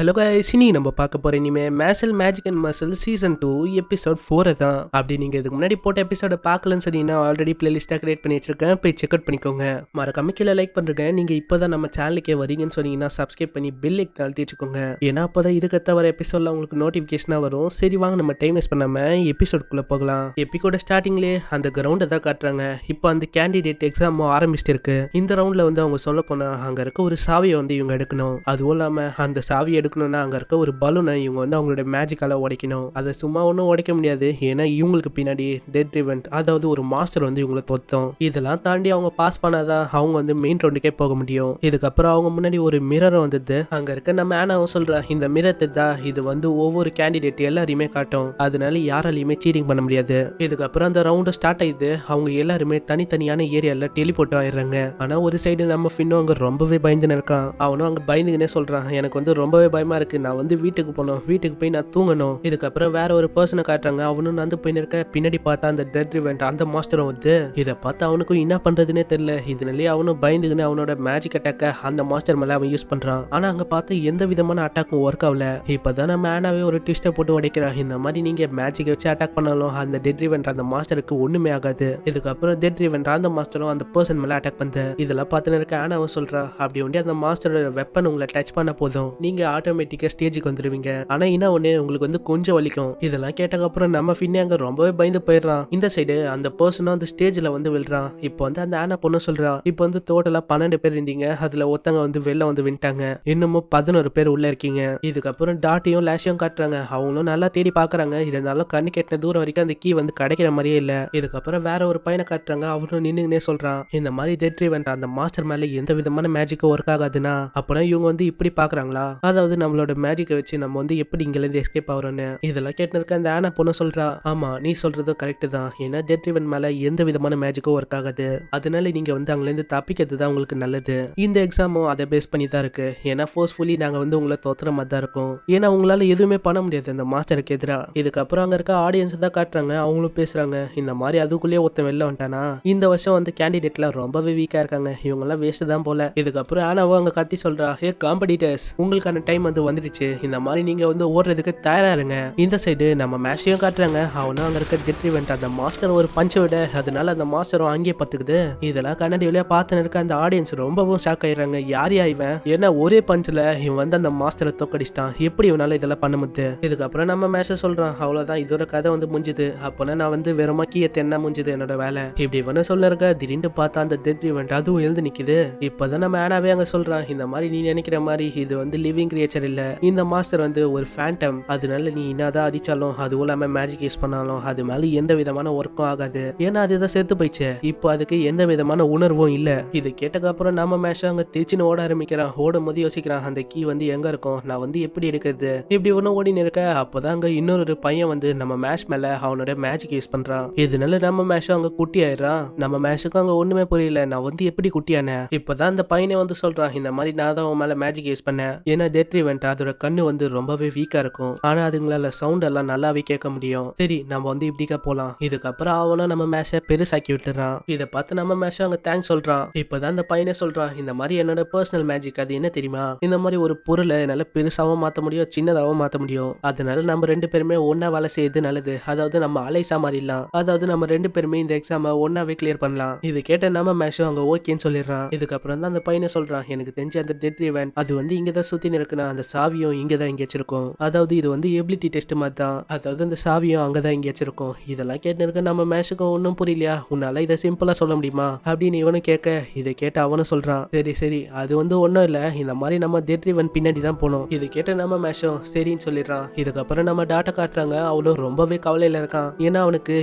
hello guys இனி நம்ம பார்க்க போகிற இனிமே மேசல் magic and muscle season two episode ஃபோரை தான் அப்படி நீங்கள் இதுக்கு முன்னாடி போட்ட எபிசோட பார்க்கலன்னு சொன்னீங்கன்னா ஆல்ரெடி பிளேலிஸ்ட்டாக கிரியேட் பண்ணி வச்சிருக்கேன் போய் செக் அவுட் பண்ணிக்கோங்க மறக்காம கீழே லைக் பண்ணுறேங்க நீங்கள் இப்போ தான் நம்ம சேனலுக்கே வரீங்கன்னு சொன்னீங்கன்னா சப்ஸ்கிரைப் பண்ணி பில்லுக்கு தாழ்த்தி வச்சுக்கோங்க ஏன்னா அப்போ தான் இதுக்கத்த வர எபிசோடில் உங்களுக்கு நோட்டிஃபிகேஷனாக வரும் சரி வாங்க நம்ம டைம் வேஸ்ட் பண்ணாமல் எபிசோட்குள்ளே போகலாம் எப்பிக்கோட ஸ்டார்டிங்லேயே அந்த கிரவுண்டை தான் காட்டுறாங்க இப்போ அந்த கேண்டிடேட் எக்ஸாம் ஆரம்பிச்சுட்டு இருக்கு இந்த ரவுண்டில் வந்து அவங்க சொல்ல போனால் அங்கே இருக்க ஒரு சாவியை வந்து இவங்க எடுக்கணும் அதுவும் இல்லாமல் அந்த சாவியை எடுக்கணும்னா அங்கே இருக்க ஒரு பலூனை இவங்க வந்து அவங்களோட மேஜிக்கால உடைக்கணும் அதை சும்மா ஒன்றும் உடைக்க முடியாது ஏன்னா இவங்களுக்கு பின்னாடி டெட் இவெண்ட் அதாவது ஒரு மாஸ்டர் வந்து இவங்களை தொத்தம் இதெல்லாம் தாண்டி அவங்க பாஸ் பண்ணாதான் அவங்க வந்து மெயின் ரவுண்டுக்கே போக முடியும் இதுக்கப்புறம் அவங்க முன்னாடி ஒரு மிரர் வந்தது அங்கே இருக்க நம்ம ஆனாவும் சொல்கிறேன் இந்த மிரத்தை தான் இது வந்து ஒவ்வொரு கேண்டிடேட் எல்லாரையுமே காட்டும் அதனால யாராலையுமே சீட்டிங் பண்ண முடியாது இதுக்கப்புறம் அந்த ரவுண்டு ஸ்டார்ட் ஆயிடுது அவங்க எல்லாருமே தனித்தனியான ஏரியாவில் போட்டு ஆயிடுறாங்க ஆனால் ஒரு சைடு நம்ம ஃபின்னும் அங்கே ரொம்பவே பயந்துன்னு இருக்கான் அவனும் அங்கே பயந்துங்கன்னே சொல்கிறான் எனக்கு வந்து ரொம்பவே பயமாக இருக்குது நான் வந்து வீட்டுக்கு போனோம் வீட்டுக்கு போய் நான் தூங்கணும் இதுக்கப்புறம் வேற ஒரு பர்சனை காட்டுறாங்க அவனும் நடந்து போயின்னு இருக்க பின்னாடி பார்த்தா அந்த டெட் அந்த மாஸ்டரும் வந்து இதை பார்த்து அவனுக்கும் என்ன பண்ணுறதுனே தெரியல இதனாலேயே அவனும் பயந்துக்குன்னு அவனோட மேஜிக் அட்டாக்க அந்த மாஸ்டர் மேலே அவன் யூஸ் பண்ணுறான் ஆனால் அங்கே பார்த்து எந்த விதமான அட்டாக்கும் ஒர்க் ஆகல இப்பதான் நம்ம ஆனாவே ஒரு ட்விஸ்ட்டை போட்டு உடைக்கிறான் இந்த மாதிரி நீங்கள் மேஜிக் வச்சு அட்டாக் பண்ணாலும் அந்த டெட் இவெண்ட் அந்த மாஸ்டருக்கு ஒன்றுமே ஆகாது இதுக்கப்புறம் டெட் ரிவென்ட் அந்த மாஸ்டரும் அந்த பர்சன் மேலே அட்டாக் பண்ணுது இதெல்லாம் பார்த்துன்னு இருக்க ஆனாவும் சொல்கிறா அப்படி ஒன்றி அந்த மாஸ்டரோட வெப்பன் உங்களை டச் பண்ண போதும் நீங்கள் ஆட்டோமேட்டிக்காக ஸ்டேஜுக்கு வந்துடுவீங்க ஆனால் என்ன ஒண்ணு உங்களுக்கு வந்து கொஞ்சம் வலிக்கும் இதெல்லாம் அப்புறம் நம்ம ஃபின்னே அங்கே ரொம்பவே பயந்து போயிடுறான் இந்த சைடு அந்த பர்சனும் அந்த ஸ்டேஜில் வந்து விழுறான் இப்போ வந்து அந்த ஆனா பொண்ணு சொல்றா இப்போ வந்து டோட்டலாக பன்னெண்டு பேர் இருந்தீங்க அதில் ஒருத்தங்க வந்து வெளில வந்து வின்ட்டாங்க இன்னமும் பதினோரு பேர் உள்ளே இருக்கீங்க இதுக்கப்புறம் டாட்டியும் லேஷையும் காட்டுறாங்க அவங்களும் நல்லா தேடி பார்க்குறாங்க இருந்தாலும் கண்ணு கெட்டின தூரம் வரைக்கும் அந்த கீ வந்து கிடைக்கிற மாதிரியே இல்லை இதுக்கப்புறம் வேற ஒரு பையனை காட்டுறாங்க அவனும் நின்றுங்கன்னே சொல்கிறான் இந்த மாதிரி டெட்ரி வேண்டாம் அந்த மாஸ்டர் மேலே எந்த விதமான மேஜிக்கும் ஒர்க் ஆகாதுன்னா அப்போனா இவங்க வந்து இப்படி பார்க்குறாங்களா அதாவது அதாவது நம்மளோட மேஜிக்கை வச்சு நம்ம வந்து எப்படி இங்கிலேருந்து எஸ்கேப் ஆகிறோன்னு இதெல்லாம் கேட்டிருக்க அந்த ஆனா பொண்ணு சொல்றா ஆமா நீ சொல்றதும் கரெக்டு தான் ஏன்னா தேட்ரிவன் மேலே எந்த விதமான மேஜிக்கும் ஒர்க் ஆகாது அதனால நீங்க வந்து அங்கேருந்து தப்பிக்கிறது தான் உங்களுக்கு நல்லது இந்த எக்ஸாமும் அதை பேஸ் பண்ணி தான் இருக்கு ஏன்னா ஃபோர்ஸ்ஃபுல்லி நாங்க வந்து உங்களை தோத்துற மாதிரி தான் இருக்கும் ஏன்னா உங்களால எதுவுமே பண்ண முடியாது அந்த மாஸ்டருக்கு எதிராக இதுக்கப்புறம் அங்கே இருக்க ஆடியன்ஸ் தான் காட்டுறாங்க அவங்களும் பேசுறாங்க இந்த மாதிரி அதுக்குள்ளேயே ஒருத்தன் வெளில வந்துட்டானா இந்த வருஷம் வந்து கேண்டிடேட்லாம் ரொம்பவே வீக்கா இருக்காங்க இவங்கெல்லாம் வேஸ்ட் தான் போல இதுக்கப்புறம் ஆனாவோ அங்க கத்தி சொல்றா ஹே காம்படிட்டர்ஸ் உங்களுக்கான டைம் டைம் வந்து வந்துடுச்சு இந்த மாதிரி நீங்க வந்து ஓடுறதுக்கு தயாரா இருங்க இந்த சைடு நம்ம மேஷையும் காட்டுறாங்க அவனும் அங்க இருக்க கெட்ரிவெண்ட் அந்த மாஸ்டர் ஒரு பஞ்ச விட அதனால அந்த மாஸ்டரும் அங்கேயே பார்த்துக்குது இதெல்லாம் கண்ணாடி வழியா பார்த்து இருக்க அந்த ஆடியன்ஸ் ரொம்பவும் ஷாக் ஆயிடுறாங்க யார் யா ஏன்னா ஒரே பஞ்சில் இவன் வந்து அந்த மாஸ்டரை தோக்கடிச்சிட்டான் எப்படி இவனால இதெல்லாம் பண்ண முடியுது இதுக்கப்புறம் நம்ம மேஷ சொல்றான் அவ்வளவுதான் இதோட கதை வந்து முடிஞ்சுது அப்பனா நான் வந்து வெறுமா கீழே தென்ன முடிஞ்சுது என்னோட வேலை இப்படி இவனும் சொல்ல இருக்க திடீர்னு பார்த்தா அந்த டெட் அதுவும் எழுந்து நிக்குது இப்பதான் நம்ம ஆனாவே அங்க சொல்றான் இந்த மாதிரி நீ நினைக்கிற மாதிரி இது வந்து லிவிங் கிரியேட் கிரியேச்சர் இல்லை இந்த மாஸ்டர் வந்து ஒரு ஃபேண்டம் அதனால நீ என்னதான் அடிச்சாலும் அதுவும் இல்லாம மேஜிக் யூஸ் பண்ணாலும் அது மேல எந்த விதமான ஒர்க்கும் ஆகாது ஏன்னா அதுதான் சேர்த்து போயிச்சு இப்போ அதுக்கு எந்த விதமான உணர்வும் இல்ல இது கேட்டக்கப்புறம் நம்ம மேஷ் அங்க தேச்சின்னு ஓட ஆரம்பிக்கிறான் ஓடும் போது யோசிக்கிறான் அந்த கீ வந்து எங்க இருக்கும் நான் வந்து எப்படி எடுக்கிறது இப்படி ஒண்ணு ஓடி இருக்க அப்பதான் அங்க இன்னொரு பையன் வந்து நம்ம மேஷ் மேல அவனோட மேஜிக் யூஸ் பண்றான் இதனால நம்ம மேஷம் அங்க குட்டி ஆயிடுறான் நம்ம மேஷுக்கு அங்க ஒண்ணுமே புரியல நான் வந்து எப்படி குட்டியான இப்பதான் அந்த பையனை வந்து சொல்றான் இந்த மாதிரி நான் தான் உன் மேல மேஜிக் யூஸ் பண்ணேன் ஏன்னா ஈவெண்ட் அதோட கண்ணு வந்து ரொம்பவே வீக்கா இருக்கும் ஆனா அதுங்களால சவுண்ட் எல்லாம் நல்லாவே கேட்க முடியும் சரி நம்ம வந்து இப்படிக்கா போலாம் இதுக்கப்புறம் அவனும் நம்ம மேஷ பெருசாக்கி விட்டுறான் இதை பார்த்து நம்ம மேஷ அங்க தேங்க்ஸ் சொல்றான் இப்பதான் அந்த பையனே சொல்றான் இந்த மாதிரி என்னோட பர்சனல் மேஜிக் அது என்ன தெரியுமா இந்த மாதிரி ஒரு பொருளை என்னால பெருசாவும் மாத்த முடியும் சின்னதாவும் மாத்த முடியும் அதனால நம்ம ரெண்டு பேருமே ஒன்னா வேலை செய்யறது நல்லது அதாவது நம்ம அலைசா மாறிடலாம் அதாவது நம்ம ரெண்டு பேருமே இந்த எக்ஸாம ஒன்னாவே கிளியர் பண்ணலாம் இது கேட்ட நம்ம மேஷம் அங்க ஓகேன்னு சொல்லிடுறான் இதுக்கப்புறம் தான் அந்த பையனை சொல்றான் எனக்கு தெரிஞ்ச அந்த தெட்ரிவன் அது வந்து இங்கதான் சுத்தி நிற்குனா அந்த சாவியும் இங்கே தான் எங்கேயாச்சும் இருக்கும் அதாவது இது வந்து எபிலிட்டி டெஸ்ட் மாதிரி தான் அதாவது அந்த சாவியும் அங்கே தான் எங்கேயாச்சும் இதெல்லாம் கேட்டு நம்ம மேஷுக்கும் ஒன்றும் புரியலையா உன்னால இதை சிம்பிளாக சொல்ல முடியுமா அப்படின்னு இவனும் கேட்க இதை கேட்டு அவனும் சொல்கிறான் சரி சரி அது வந்து ஒன்றும் இல்லை இந்த மாதிரி நம்ம தேட்ரிவன் பின்னாடி தான் போனோம் இது கேட்ட நம்ம மேஷம் சரின்னு சொல்லிடுறான் இதுக்கப்புறம் நம்ம டாட்டா காட்டுறாங்க அவனும் ரொம்பவே கவலையில் இருக்கான் ஏன்னா அவனுக்கு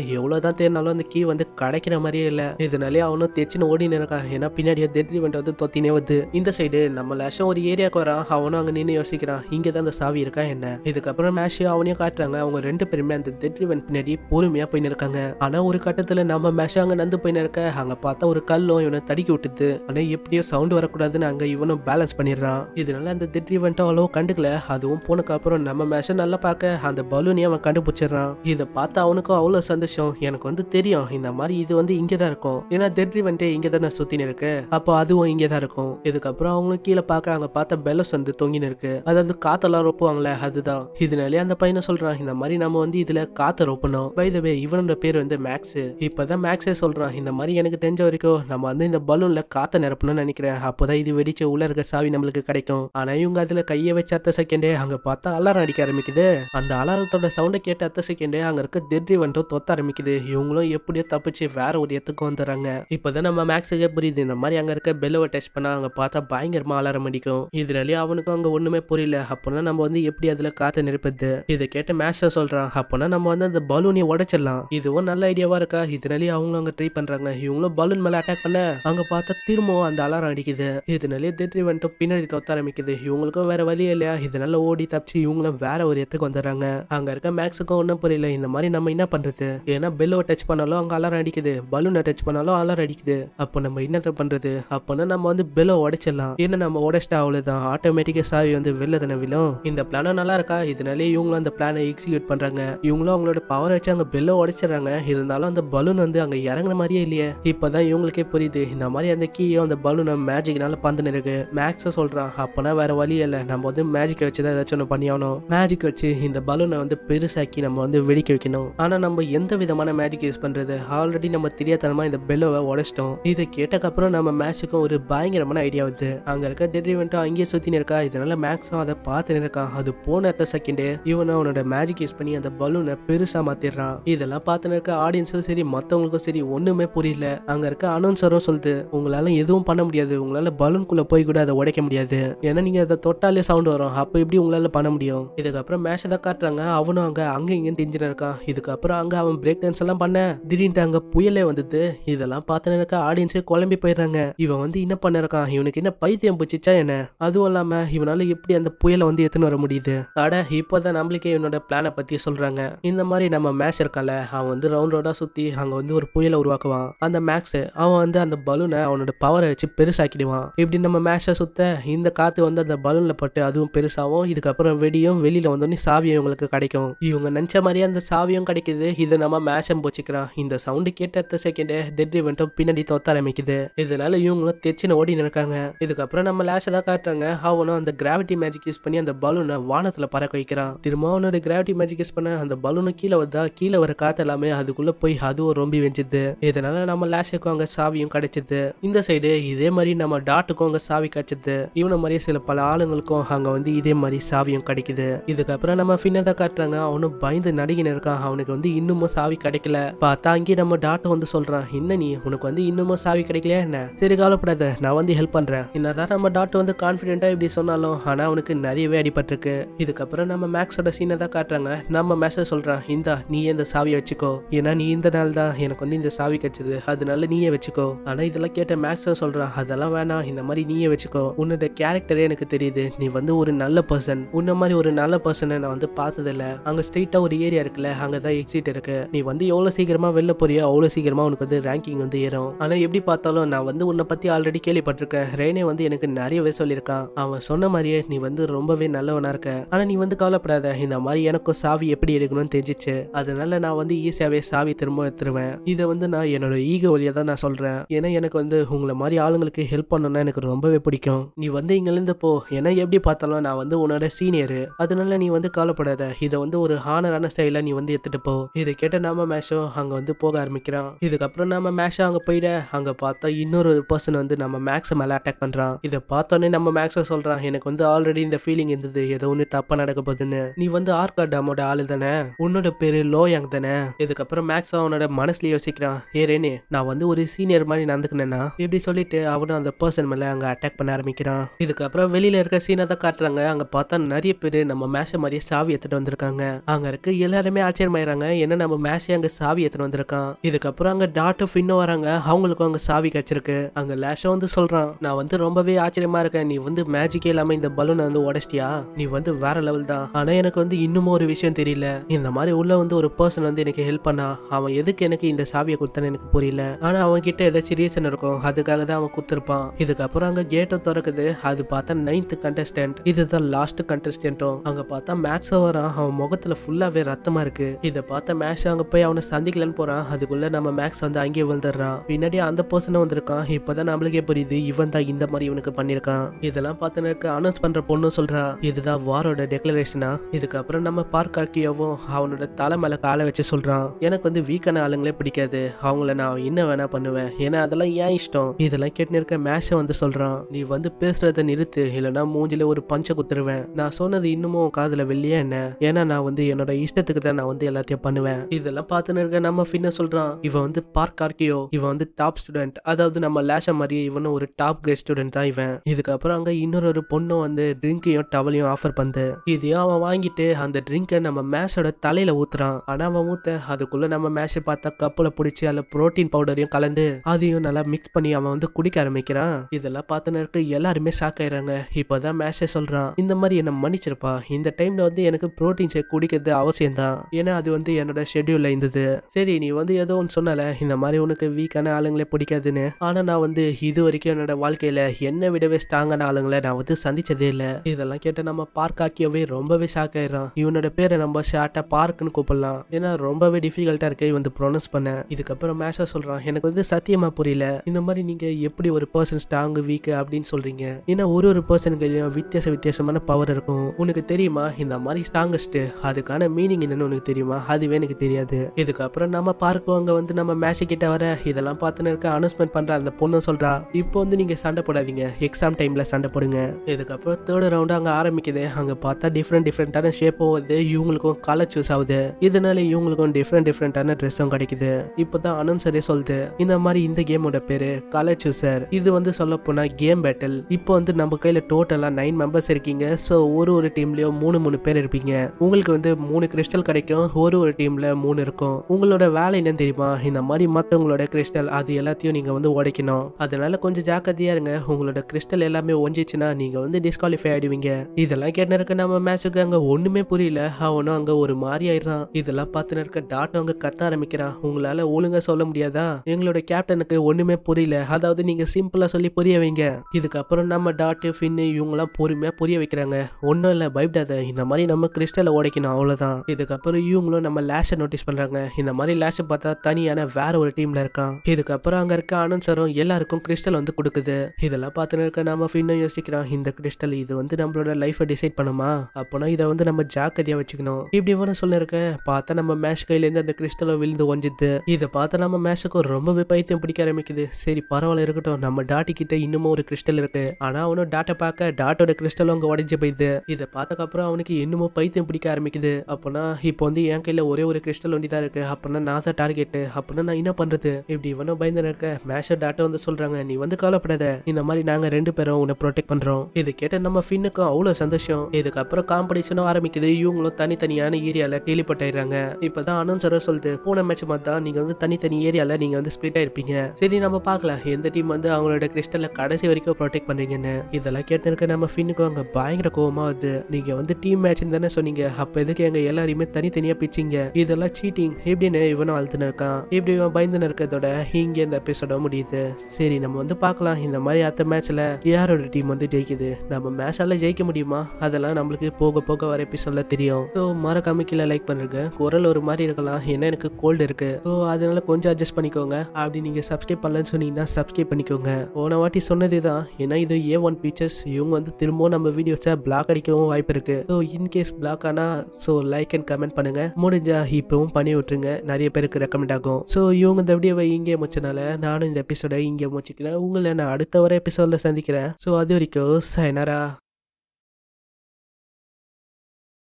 தான் தேடினாலும் அந்த கீ வந்து கிடைக்கிற மாதிரியே இல்லை இதனாலே அவனும் தைச்சுன்னு ஓடினு இருக்கான் ஏன்னா பின்னாடியே தேட்ரிவன் வந்து தொத்தினே வந்து இந்த சைடு நம்ம லேஷம் ஒரு ஏரியாவுக்கு வரான் அவனும் அங்கே நின்று யோசிக்கிறான் இங்கே தான் அந்த சாவி இருக்கா என்ன இதுக்கப்புறம் மேஷையும் அவனையும் காட்டுறாங்க அவங்க ரெண்டு பேருமே அந்த திட்ரிவன் பின்னாடி பொறுமையா போயின்னு இருக்காங்க ஆனா ஒரு கட்டத்துல நம்ம மேஷா அங்க நந்து போய் இருக்க அங்க பார்த்தா ஒரு கல்லும் இவனை தடுக்கி விட்டுது ஆனா எப்படியோ சவுண்ட் வரக்கூடாதுன்னு அங்க இவனும் பேலன்ஸ் பண்ணிடுறான் இதனால அந்த திட்ரிவன்ட்டை அவ்வளோ கண்டுக்கல அதுவும் போனதுக்கு அப்புறம் நம்ம மேஷ நல்லா பார்க்க அந்த பலூனையும் அவன் கண்டுபிடிச்சிடுறான் இதை பார்த்தா அவனுக்கும் அவ்வளவு சந்தோஷம் எனக்கு வந்து தெரியும் இந்த மாதிரி இது வந்து இங்கே தான் இருக்கும் ஏன்னா தெட்ரி இங்கதான் இங்கே தானே இருக்கு அப்போ அதுவும் இங்கே தான் இருக்கும் இதுக்கப்புறம் அவங்களும் கீழே பார்க்க அங்க பார்த்தா பெலஸ் வந்து தொங்கின்னு இருக்கு இருக்கு அதாவது காத்தெல்லாம் ரொப்புவாங்களே அதுதான் இதனாலே அந்த பையனை சொல்றான் இந்த மாதிரி நம்ம வந்து இதுல காத்த ரொப்பணும் பைதவே இவனோட பேர் வந்து மேக்ஸ் இப்பதான் மேக்ஸே சொல்றான் இந்த மாதிரி எனக்கு தெரிஞ்ச வரைக்கும் நம்ம வந்து இந்த பலூன்ல காத்த நிரப்பணும்னு நினைக்கிறேன் அப்போதான் இது வெடிச்சு உள்ள இருக்க சாவி நம்மளுக்கு கிடைக்கும் ஆனா இவங்க அதுல கையை வச்ச அத்த செகண்டே அங்க பார்த்தா அலாரம் அடிக்க ஆரம்பிக்குது அந்த அலாரத்தோட சவுண்டை கேட்ட அத்த செகண்டே அங்க இருக்க திடீர் வந்துட்டு தொத்த ஆரம்பிக்குது இவங்களும் எப்படியோ தப்பிச்சு வேற ஒரு இடத்துக்கு வந்துடுறாங்க இப்போதான் நம்ம மேக்ஸுக்கே புரியுது இந்த மாதிரி அங்க இருக்க பெல்லோவை டச் பண்ணா அங்க பார்த்தா பயங்கரமா அலாரம் அடிக்கும் இதனாலே அவனுக்கும் அங்க ஒண்ணு ஒன்றுமே புரியல அப்போனா நம்ம வந்து எப்படி அதில் காற்றை நிரப்புது இதை கேட்டு மேஸ்டர் சொல்கிறான் அப்போனா நம்ம வந்து அந்த பலூனை உடைச்சிடலாம் இதுவும் நல்ல ஐடியாவாக இருக்கா இதனாலேயே அவங்களும் அங்கே ட்ரை பண்ணுறாங்க இவங்களும் பலூன் மேலே அட்டாக் பண்ண அங்கே பார்த்தா திரும்பவும் அந்த அலாரம் அடிக்குது இதனாலேயே திட்டி வந்துட்டு பின்னாடி தொத்த ஆரம்பிக்குது இவங்களுக்கும் வேற வழியே இல்லையா இதனால ஓடி தப்பிச்சு இவங்களும் வேற ஒரு இடத்துக்கு வந்துடுறாங்க அங்கே இருக்க மேக்ஸுக்கும் ஒன்றும் புரியல இந்த மாதிரி நம்ம என்ன பண்ணுறது ஏன்னா பெல்லோ டச் பண்ணாலும் அங்கே அலாரம் அடிக்குது பலூனை டச் பண்ணாலும் அலாரம் அடிக்குது அப்போ நம்ம என்னத்தை பண்ணுறது அப்போனா நம்ம வந்து பெல்லோ உடைச்சிடலாம் ஏன்னா நம்ம உடைச்சிட்டா அவ்வளோதான் ஆட்டோமேட்டிக்காக சாவி வந்து வெளில தன விழும் இந்த பிளான நல்லா இருக்கா இதனாலே இவங்களும் அந்த பிளானை எக்ஸிக்யூட் பண்றாங்க இவங்களும் அவங்களோட பவர் வச்சு அங்க பெல்ல உடைச்சிடறாங்க இருந்தாலும் அந்த பலூன் வந்து அங்க இறங்குற மாதிரியே இல்லையே இப்பதான் இவங்களுக்கே புரியுது இந்த மாதிரி அந்த கீயோ அந்த பலூனை மேஜிக்னால பந்துன்னு இருக்கு மேக்ஸ சொல்றான் அப்பனா வேற வழி இல்லை நம்ம வந்து மேஜிக்கை வச்சு தான் ஏதாச்சும் ஒன்று பண்ணி மேஜிக் வச்சு இந்த பலூனை வந்து பெருசாக்கி நம்ம வந்து வெடிக்க வைக்கணும் ஆனா நம்ம எந்த விதமான மேஜிக் யூஸ் பண்றது ஆல்ரெடி நம்ம தெரியாதனமா இந்த பெல்லோவை உடைச்சிட்டோம் இதை கேட்டக்கப்புறம் நம்ம மேட்சுக்கும் ஒரு பயங்கரமான ஐடியா வந்து அங்க இருக்க திடீர்னு அங்கேயே சுத்தினு இருக்கா இதனால மேக்ஸும் அதை பார்த்துன்னு இருக்கான் அது போன எத்த செகண்டே இவன் அவனோட மேஜிக் யூஸ் பண்ணி அந்த பலூனை பெருசா மாத்திடுறான் இதெல்லாம் பார்த்துன்னு இருக்க ஆடியன்ஸும் சரி மத்தவங்களுக்கும் சரி ஒண்ணுமே புரியல அங்க இருக்க அனௌன்சரும் சொல்லுது உங்களால எதுவும் பண்ண முடியாது உங்களால பலூன்குள்ள போய் கூட அதை உடைக்க முடியாது ஏன்னா நீங்க அதை தொட்டாலே சவுண்ட் வரும் அப்போ எப்படி உங்களால பண்ண முடியும் இதுக்கப்புறம் மேஷ தான் காட்டுறாங்க அவனும் அங்க அங்க இங்க தெரிஞ்சுன்னு இருக்கான் இதுக்கப்புறம் அங்க அவன் பிரேக் டான்ஸ் எல்லாம் பண்ண திடீர்னு அங்க புயலே வந்தது இதெல்லாம் பார்த்துன்னு இருக்க ஆடியன்ஸே குழம்பி போயிடுறாங்க இவன் வந்து என்ன பண்ணிருக்கான் இவனுக்கு என்ன பைத்தியம் பிடிச்சிச்சா என்ன அதுவும் இல்லாம இவனால எப்படி அந்த புயலை வந்து எடுத்துன்னு வர முடியுது அட இப்போதான் நம்மளுக்கே என்னோட பிளானை பற்றி சொல்றாங்க இந்த மாதிரி நம்ம மேக்ஸ் இருக்கான்ல அவன் வந்து ரவுண்ட் ரவுண்டாக சுற்றி அங்கே வந்து ஒரு புயலை உருவாக்குவான் அந்த மேக்ஸ் அவன் வந்து அந்த பலூனை அவனோட பவரை வச்சு பெருசாக்கிடுவான் இப்படி நம்ம மேக்ஸை சுத்த இந்த காற்று வந்து அந்த பலூனில் பட்டு அதுவும் பெருசாகும் இதுக்கப்புறம் வெடியும் வெளியில் வந்தோடனே சாவியம் இவங்களுக்கு கிடைக்கும் இவங்க நினைச்ச மாதிரியே அந்த சாவியம் கிடைக்குது இதை நம்ம மேஷம் போச்சுக்கிறான் இந்த சவுண்டு கேட்ட செகண்டே டெட்ரி வந்து பின்னாடி தோத்த ஆரம்பிக்குது இதனால இவங்களும் தெச்சுன்னு ஓடி நினைக்காங்க இதுக்கப்புறம் நம்ம லேஷை தான் காட்டுறாங்க அவனும் அந்த கிராவிட்டி கிராவிட்டி மேஜிக் யூஸ் பண்ணி அந்த பலூனை வானத்தில் பறக்க வைக்கிறான் திரும்ப அவனோட கிராவிட்டி மேஜிக் யூஸ் பண்ண அந்த பலூனை கீழே வந்தா கீழே வர காற்று எல்லாமே அதுக்குள்ள போய் அதுவும் ரொம்பி வெஞ்சிது இதனால நம்ம லாஷுக்கும் அங்கே சாவியும் கிடைச்சிது இந்த சைடு இதே மாதிரி நம்ம டாட்டுக்கும் அங்கே சாவி கிடைச்சிது இவனை மாதிரி சில பல ஆளுங்களுக்கும் அங்கே வந்து இதே மாதிரி சாவியும் கிடைக்குது இதுக்கப்புறம் நம்ம பின்னதா காட்டுறாங்க அவனும் பயந்து நடிகின இருக்கான் அவனுக்கு வந்து இன்னமும் சாவி கிடைக்கல பார்த்தா அங்கேயே நம்ம டாட்டு வந்து சொல்றான் என்ன நீ உனக்கு வந்து இன்னமும் சாவி கிடைக்கலையா என்ன சரி கவலைப்படாத நான் வந்து ஹெல்ப் பண்றேன் என்னதான் நம்ம டாட்டை வந்து கான்பிடென்டா இப்படி சொன்னாலும் ஆனால் அவனுக்கு நிறையவே அடிபட்டிருக்கு இதுக்கப்புறம் நம்ம மேக்ஸோட சீனை தான் காட்டுறாங்க நம்ம மேக்ஸ சொல்கிறான் இந்தா நீ இந்த சாவியை வச்சுக்கோ ஏன்னா நீ இந்த நாள் தான் எனக்கு வந்து இந்த சாவி கிடைச்சது அதனால நீயே வச்சுக்கோ ஆனால் இதெல்லாம் கேட்ட மேக்ஸை சொல்கிறான் அதெல்லாம் வேணாம் இந்த மாதிரி நீயே வச்சுக்கோ உன்னோட கேரக்டரே எனக்கு தெரியுது நீ வந்து ஒரு நல்ல பர்சன் உன்ன மாதிரி ஒரு நல்ல பர்சனை நான் வந்து பார்த்ததில்ல அங்கே ஸ்ட்ரெயிட்டாக ஒரு ஏரியா இருக்குல்ல அங்கே தான் எக்ஸிட் இருக்கு நீ வந்து எவ்வளோ சீக்கிரமாக வெளில போறியோ அவ்வளோ சீக்கிரமாக உனக்கு வந்து ரேங்கிங் வந்து ஏறும் ஆனால் எப்படி பார்த்தாலும் நான் வந்து உன்னை பற்றி ஆல்ரெடி கேள்விப்பட்டிருக்கேன் ரேனே வந்து எனக்கு நிறையவே சொல்லியிருக்கான் அவன் சொன்ன மாதிரியே நீ வந்து ரொம்பவே நல்லவனா இருக்க ஆனா நீ வந்து கவலைப்படாத இந்த மாதிரி எனக்கும் சாவி எப்படி எடுக்கணும்னு தெரிஞ்சிச்சு அதனால நான் வந்து ஈஸியாவே சாவி திரும்ப எடுத்துருவேன் இதை வந்து நான் என்னோட ஈகோ வழியா தான் நான் சொல்றேன் ஏன்னா எனக்கு வந்து உங்களை மாதிரி ஆளுங்களுக்கு ஹெல்ப் பண்ணணும்னா எனக்கு ரொம்பவே பிடிக்கும் நீ வந்து இங்கிருந்து போ ஏன்னா எப்படி பார்த்தாலும் நான் வந்து உன்னோட சீனியர் அதனால நீ வந்து கவலைப்படாத இதை வந்து ஒரு ஹானரான ஸ்டைல நீ வந்து எடுத்துட்டு போ இதை கேட்ட நாம மேஷோ அங்க வந்து போக ஆரம்பிக்கிறான் இதுக்கப்புறம் நம்ம மேஷோ அங்க போயிட அங்க பார்த்தா இன்னொரு பர்சன் வந்து நம்ம மேக்ஸ் மேல அட்டாக் பண்றான் இதை பார்த்தோன்னே நம்ம மேக்ஸ் சொல்றான் எனக்கு வந்து ஆல்ரெடி இந்த ஃபீலிங் இருந்தது ஏதோ ஒன்று தப்பா நடக்க போகுதுன்னு நீ வந்து ஆர்கா டாமோட ஆளு தானே உன்னோட பேரு லோயாங் தானே இதுக்கப்புறம் மேக்ஸ் அவனோட மனசுல யோசிக்கிறான் ஏறேனே நான் வந்து ஒரு சீனியர் மாதிரி நடந்துக்கினேன்னா இப்படி சொல்லிட்டு அவனும் அந்த பர்சன் மேல அங்க அட்டாக் பண்ண ஆரம்பிக்கிறான் இதுக்கப்புறம் வெளியில இருக்க சீனை தான் காட்டுறாங்க அங்க பார்த்தா நிறைய பேர் நம்ம மேஷை மாதிரியே சாவி எடுத்துட்டு வந்திருக்காங்க அங்க இருக்க எல்லாருமே ஆச்சரியமாயிறாங்க என்ன நம்ம மேஷே அங்க சாவி எடுத்துட்டு வந்திருக்கான் இதுக்கப்புறம் அங்க டாக்டர் ஃபின்னும் வராங்க அவங்களுக்கும் அங்க சாவி கிடச்சிருக்கு அங்க லேஷா வந்து சொல்றான் நான் வந்து ரொம்பவே ஆச்சரியமா இருக்கேன் நீ வந்து மேஜிக்கே இல்லாம இந்த பலூனை வந்து உடச்சிட்டியா நீ வந்து வேற லெவல் தான் ஆனா எனக்கு வந்து இன்னுமும் ஒரு விஷயம் தெரியல இந்த மாதிரி உள்ள வந்து ஒரு பர்சன் வந்து எனக்கு ஹெல்ப் பண்ணா அவன் எதுக்கு எனக்கு இந்த சாவியை கொடுத்தான்னு எனக்கு புரியல ஆனா அவன் கிட்ட ஏதாச்சும் ரீசன் இருக்கும் அதுக்காக தான் அவன் கொடுத்துருப்பான் இதுக்கப்புறம் அங்க கேட்டை திறக்குது அது பார்த்தா நைன்த் கண்டஸ்டன்ட் இதுதான் லாஸ்ட் கண்டஸ்டன்ட்டும் அங்க பார்த்தா மேக்ஸ் வரான் அவன் முகத்துல ஃபுல்லாவே ரத்தமா இருக்கு இதை பார்த்தா மேக்ஸ் அங்க போய் அவனை சந்திக்கலன்னு போறான் அதுக்குள்ள நம்ம மேக்ஸ் வந்து அங்கேயே விழுந்துடுறான் பின்னாடியே அந்த பர்சனும் வந்திருக்கான் இப்பதான் நம்மளுக்கே புரியுது இவன் தான் இந்த மாதிரி இவனுக்கு பண்ணிருக்கான் இதெல்லாம் பார்த்து அனௌன்ஸ் பண்ற பொண்ணு சொல்றா இதுதான் வாரோட டெக்ளரேஷனா இதுக்கப்புறம் நம்ம பார்க் ஆக்கியாவும் அவனோட தலை மேல காலை வச்சு சொல்றான் எனக்கு வந்து வீக்கான ஆளுங்களே பிடிக்காது அவங்கள நான் என்ன வேணா பண்ணுவேன் ஏன்னா அதெல்லாம் ஏன் இஷ்டம் இதெல்லாம் கேட்டு இருக்க மேஷ வந்து சொல்றான் நீ வந்து பேசுறத நிறுத்து இல்லைன்னா மூஞ்சில ஒரு பஞ்ச குத்துருவேன் நான் சொன்னது இன்னமும் காதல வெளியே என்ன ஏன்னா நான் வந்து என்னோட இஷ்டத்துக்கு தான் நான் வந்து எல்லாத்தையும் பண்ணுவேன் இதெல்லாம் பார்த்துன்னு இருக்க நம்ம ஃபின்ன சொல்றான் இவன் வந்து பார்க் ஆர்கியோ இவன் வந்து டாப் ஸ்டூடெண்ட் அதாவது நம்ம லேஷ மாதிரியே இவனும் ஒரு டாப் கிரேட் ஸ்டூடெண்ட் தான் இவன் இதுக்கப்புறம் அங்க இன்னொரு பொண்ணும் வந்து வந்து ட்ரிங்கையும் டவலையும் ஆஃபர் பண்ணு இதையும் அவன் வாங்கிட்டு அந்த ட்ரிங்கை நம்ம மேஷோட தலையில ஊத்துறான் ஆனா அவன் ஊத்த அதுக்குள்ள நம்ம மேஷை பார்த்தா கப்புல பிடிச்சி அதுல புரோட்டீன் பவுடரையும் கலந்து அதையும் நல்லா மிக்ஸ் பண்ணி அவன் வந்து குடிக்க ஆரம்பிக்கிறான் இதெல்லாம் பார்த்தனருக்கு எல்லாருமே ஷாக் ஆயிடுறாங்க இப்போதான் மேஷை சொல்றான் இந்த மாதிரி என்ன மன்னிச்சிருப்பா இந்த டைம்ல வந்து எனக்கு ப்ரோட்டீன் ஷேக் குடிக்கிறது அவசியம் தான் ஏன்னா அது வந்து என்னோட ஷெட்யூல்ல இருந்தது சரி நீ வந்து ஏதோ ஒன்று சொன்னல இந்த மாதிரி உனக்கு வீக்கான ஆளுங்களே பிடிக்காதுன்னு ஆனா நான் வந்து இது வரைக்கும் என்னோட வாழ்க்கையில என்னை விடவே ஸ்ட்ராங்கான ஆளுங்களை நான் வந்து சந்திச்சது இல்லை இதெல்லாம் கேட்ட நம்ம பார்க் ஆக்கியவே ரொம்பவே ஷாக் ஆயிடும் இவனோட பேரை நம்ம ஷார்ட்டா பார்க்னு கூப்பிடலாம் ஏன்னா ரொம்பவே டிஃபிகல்ட்டா இருக்கு வந்து ப்ரொனவுன்ஸ் பண்ண இதுக்கப்புறம் மேஷா சொல்றான் எனக்கு வந்து சத்தியமா புரியல இந்த மாதிரி நீங்க எப்படி ஒரு பர்சன் ஸ்ட்ராங் வீக் அப்படின்னு சொல்றீங்க ஏன்னா ஒரு ஒரு பர்சனுக்கு வித்தியாச வித்தியாசமான பவர் இருக்கும் உனக்கு தெரியுமா இந்த மாதிரி ஸ்ட்ராங்கஸ்ட் அதுக்கான மீனிங் என்னன்னு உனக்கு தெரியுமா அதுவே எனக்கு தெரியாது இதுக்கப்புறம் நம்ம பார்க்குவாங்க அங்க வந்து நம்ம மேஷ கிட்ட வர இதெல்லாம் பார்த்துன்னு இருக்க அனௌன்ஸ்மெண்ட் பண்ற அந்த பொண்ணு சொல்றா இப்போ வந்து நீங்க சண்டை போடாதீங்க எக்ஸாம் டைம்ல சண்டை போடுங்க இதுக்கப்புறம் அதுக்கப்புறம் தேர்ட் ரவுண்ட் அங்கே ஆரம்பிக்குது அங்கே பார்த்தா டிஃப்ரெண்ட் டிஃப்ரெண்ட்டான ஷேப்பும் வருது இவங்களுக்கும் கலர் சூஸ் ஆகுது இதனால இவங்களுக்கும் டிஃப்ரெண்ட் டிஃப்ரெண்ட்டான ட்ரெஸ்ஸும் கிடைக்குது இப்போ தான் சரே சொல்லுது இந்த மாதிரி இந்த கேமோட பேரு கலர் சூசர் இது வந்து சொல்ல போனா கேம் பேட்டில் இப்போ வந்து நம்ம கையில டோட்டலா நைன் மெம்பர்ஸ் இருக்கீங்க ஸோ ஒரு ஒரு டீம்லயும் மூணு மூணு பேர் இருப்பீங்க உங்களுக்கு வந்து மூணு கிறிஸ்டல் கிடைக்கும் ஒரு ஒரு டீம்ல மூணு இருக்கும் உங்களோட வேலை என்னன்னு தெரியுமா இந்த மாதிரி மற்றவங்களோட கிறிஸ்டல் அது எல்லாத்தையும் நீங்க வந்து உடைக்கணும் அதனால கொஞ்சம் ஜாக்கிரதையா இருங்க உங்களோட கிறிஸ்டல் எல்லாமே ஒஞ்சிச்சுன்னா நீங்க வந்து டிஸ்கவுண்ட் குவாலிஃபை ஆயிடுவீங்க இதெல்லாம் கேட்டு இருக்க நம்ம மேட்சுக்கு அங்க ஒண்ணுமே புரியல அவனும் அங்க ஒரு மாதிரி ஆயிடுறான் இதெல்லாம் பார்த்துன்னு இருக்க டாட்டும் அங்க கத்த ஆரம்பிக்கிறான் உங்களால ஒழுங்கா சொல்ல முடியாதா எங்களோட கேப்டனுக்கு ஒண்ணுமே புரியல அதாவது நீங்க சிம்பிளா சொல்லி புரிய வைங்க இதுக்கப்புறம் நம்ம டாட்டு ஃபின்னு இவங்கெல்லாம் பொறுமையா புரிய வைக்கிறாங்க ஒன்றும் இல்லை பயப்படாத இந்த மாதிரி நம்ம கிறிஸ்டல உடைக்கணும் அவ்வளவுதான் இதுக்கப்புறம் இவங்களும் நம்ம லேஷை நோட்டீஸ் பண்றாங்க இந்த மாதிரி லேஷ பார்த்தா தனியான வேற ஒரு டீம்ல இருக்கான் இதுக்கப்புறம் அங்க இருக்க ஆனந்த் எல்லாருக்கும் கிறிஸ்டல் வந்து கொடுக்குது இதெல்லாம் பார்த்து இருக்க நம்ம ஃபின்னும் யோசிக்கிறான் இந்த கிறிஸ்டல் இது வந்து நம்மளோட லைஃப்பை டிசைட் பண்ணுமா அப்போனா இதை வந்து நம்ம ஜாக்கிரதையா வச்சுக்கணும் இப்படி ஒன்று சொல்லிருக்கேன் பார்த்தா நம்ம மேஷ் கையிலேருந்து அந்த கிறிஸ்டல விழுந்து ஒஞ்சிது இதை பார்த்தா நம்ம மேஷுக்கு ரொம்பவே பைத்தியம் பிடிக்க ஆரம்பிக்குது சரி பரவாயில்ல இருக்கட்டும் நம்ம டாட்டி கிட்ட இன்னமும் ஒரு கிறிஸ்டல் இருக்கு ஆனா அவனும் டாட்டை பார்க்க டாட்டோட கிறிஸ்டல் அங்க உடஞ்சி போயிடுது இதை பார்த்தக்கப்புறம் அவனுக்கு இன்னமும் பைத்தியம் பிடிக்க ஆரம்பிக்குது அப்போனா இப்போ வந்து என் கையில் ஒரே ஒரு கிறிஸ்டல் வண்டி தான் இருக்கு அப்படின்னா நான் தான் டார்கெட்டு அப்படின்னா நான் என்ன பண்ணுறது இப்படி இவனும் பயந்து இருக்க மேஷர் டாட்டை வந்து சொல்றாங்க நீ வந்து கவலைப்படாத இந்த மாதிரி நாங்க ரெண்டு பேரும் உன்னை ப்ரொடெக்ட் பண்ணுறோம் இது கேட்ட நம்ம ஃபின்னுக்கும் அவ்வளோ சந்தோஷம் இதுக்கப்புறம் காம்படிஷனும் ஆரம்பிக்குது இவங்களும் தனித்தனியான ஏரியாவில் டெலிபோட் ஆயிடுறாங்க இப்போதான் அனௌன்சரை சொல்லுது பூனை மேட்ச் மாதிரி தான் நீங்கள் வந்து தனித்தனி ஏரியாவில் நீங்கள் வந்து ஸ்பிளிட் ஆயிருப்பீங்க சரி நம்ம பார்க்கலாம் எந்த டீம் வந்து அவங்களோட கிறிஸ்டல்ல கடைசி வரைக்கும் ப்ரொடெக்ட் பண்ணீங்கன்னு இதெல்லாம் கேட்டிருக்க நம்ம ஃபின்னுக்கும் அங்கே பயங்கர கோவமாக வருது நீங்கள் வந்து டீம் மேட்ச்னு தானே சொன்னீங்க அப்போ எதுக்கு எங்கள் எல்லாரையுமே தனித்தனியாக பிச்சிங்க இதெல்லாம் சீட்டிங் எப்படின்னு இவனும் அழுத்துன்னு இருக்கான் இப்படி இவன் பயந்துன்னு இருக்கிறதோட இங்கே இந்த எபிசோட முடியுது சரி நம்ம வந்து பார்க்கலாம் இந்த மாதிரி அடுத்த மேட்ச்ல யாரோட டீம் வந்து ஜெயிக்குது நம்ம நம்ம மேஷால ஜெயிக்க முடியுமா அதெல்லாம் நம்மளுக்கு போக போக வர எபிசோட்ல தெரியும் ஸோ மறக்காம கீழே லைக் பண்ணுங்க குரல் ஒரு மாதிரி இருக்கலாம் ஏன்னா எனக்கு கோல்டு இருக்கு ஸோ அதனால கொஞ்சம் அட்ஜஸ்ட் பண்ணிக்கோங்க அப்படி நீங்கள் சப்ஸ்கிரைப் பண்ணலன்னு சொன்னீங்கன்னா சப்ஸ்கிரைப் பண்ணிக்கோங்க போன வாட்டி சொன்னதே தான் ஏன்னா இது ஏ ஒன் பீச்சர்ஸ் இவங்க வந்து திரும்பவும் நம்ம வீடியோஸை பிளாக் அடிக்கவும் வாய்ப்பு இருக்கு ஸோ இன்கேஸ் பிளாக் ஆனா ஸோ லைக் அண்ட் கமெண்ட் பண்ணுங்க முடிஞ்சா இப்பவும் பண்ணி விட்டுருங்க நிறைய பேருக்கு ரெக்கமெண்ட் ஆகும் ஸோ இவங்க இந்த வீடியோவை இங்கே முடிச்சனால நானும் இந்த எபிசோட இங்கே முடிச்சுக்கிறேன் உங்களை நான் அடுத்த வர எபிசோட சந்திக்கிறேன் ஸோ அது வரைக்கும் சைனரா